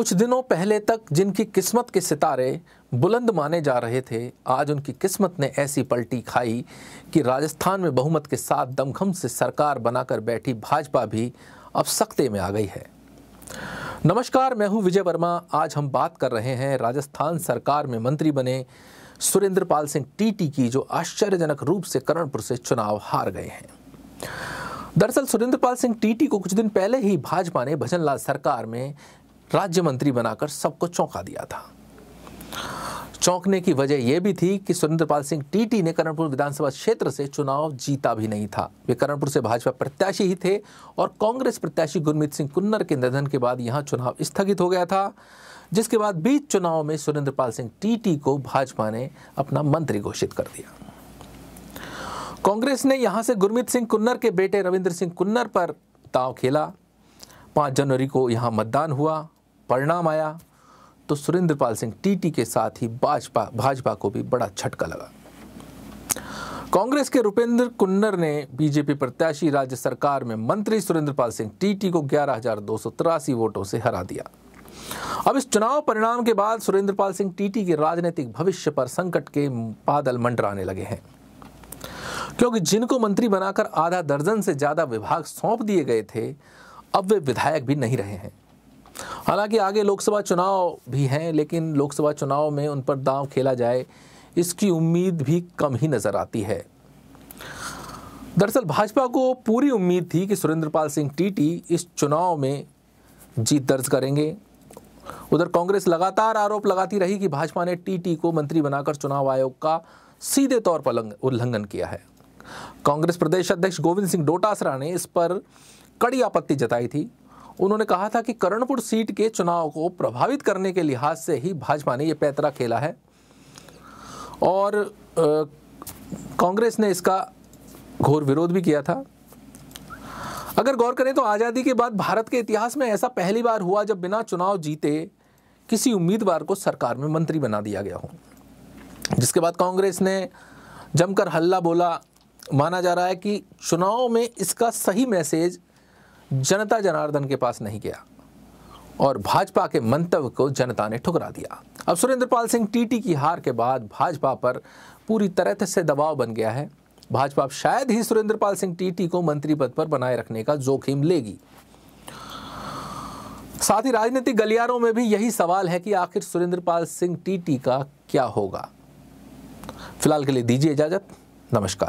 कुछ दिनों पहले तक जिनकी किस्मत के सितारे बुलंद माने जा रहे थे आज उनकी किस्मत ने ऐसी पलटी खाई कि राजस्थान में बहुमत के साथ दमखम से सरकार बनाकर बैठी भाजपा भी अब सख्ते में आ गई है नमस्कार मैं हूं विजय वर्मा आज हम बात कर रहे हैं राजस्थान सरकार में मंत्री बने सुरेंद्र पाल सिंह टीटी की जो आश्चर्यजनक रूप से करणपुर से चुनाव हार गए हैं दरअसल सुरेंद्र पाल सिंह टीटी को कुछ दिन पहले ही भाजपा ने भजनलाल सरकार में राज्य मंत्री बनाकर सबको चौंका दिया था चौंकने की वजह यह भी थी कि सुरेंद्रपाल सिंह टीटी ने करणपुर विधानसभा क्षेत्र से चुनाव जीता भी नहीं था वे करणपुर से भाजपा प्रत्याशी ही थे और कांग्रेस प्रत्याशी गुरमीत सिंह कुन्नर के निधन के बाद यहां चुनाव स्थगित हो गया था जिसके बाद बीच चुनाव में सुरेंद्रपाल सिंह टीटी को भाजपा ने अपना मंत्री घोषित कर दिया कांग्रेस ने यहां से गुरमीत सिंह कुन्नर के बेटे रविंद्र सिंह कुन्नर पर दाव खेला पांच जनवरी को यहां मतदान हुआ परिणाम आया तो सुरेंद्र पाल सिंह टीटी के साथ ही भाजपा भाजपा को भी बड़ा झटका लगा कांग्रेस के रुपेंद्र कुन्नर ने बीजेपी प्रत्याशी राज्य सरकार में मंत्री सुरेंद्र पाल सिंह टीटी को ग्यारह वोटों से हरा दिया अब इस चुनाव परिणाम के बाद सुरेंद्र पाल सिंह टीटी के राजनीतिक भविष्य पर संकट के बादल मंडराने लगे हैं क्योंकि जिनको मंत्री बनाकर आधा दर्जन से ज्यादा विभाग सौंप दिए गए थे अब वे विधायक भी नहीं रहे हैं हालांकि आगे लोकसभा चुनाव भी हैं लेकिन लोकसभा चुनाव में उन पर दांव खेला जाए इसकी उम्मीद भी कम ही नज़र आती है दरअसल भाजपा को पूरी उम्मीद थी कि सुरेंद्रपाल सिंह टीटी इस चुनाव में जीत दर्ज करेंगे उधर कांग्रेस लगातार आरोप लगाती रही कि भाजपा ने टीटी को मंत्री बनाकर चुनाव आयोग का सीधे तौर पर उल्लंघन किया है कांग्रेस प्रदेश अध्यक्ष गोविंद सिंह डोटासरा ने इस पर कड़ी आपत्ति जताई थी उन्होंने कहा था कि करणपुर सीट के चुनाव को प्रभावित करने के लिहाज से ही भाजपा ने यह पैतरा खेला है और कांग्रेस ने इसका घोर विरोध भी किया था अगर गौर करें तो आज़ादी के बाद भारत के इतिहास में ऐसा पहली बार हुआ जब बिना चुनाव जीते किसी उम्मीदवार को सरकार में मंत्री बना दिया गया हो जिसके बाद कांग्रेस ने जमकर हल्ला बोला माना जा रहा है कि चुनाव में इसका सही मैसेज जनता जनार्दन के पास नहीं गया और भाजपा के मंतव्य को जनता ने ठुकरा दिया अब सुरेंद्र पाल सिंह टीटी की हार के बाद भाजपा पर पूरी तरह से दबाव बन गया है भाजपा शायद ही सुरेंद्र पाल सिंह टीटी को मंत्री पद पर बनाए रखने का जोखिम लेगी साथ ही राजनीतिक गलियारों में भी यही सवाल है कि आखिर सुरेंद्र पाल सिंह टीटी का क्या होगा फिलहाल के लिए दीजिए इजाजत नमस्कार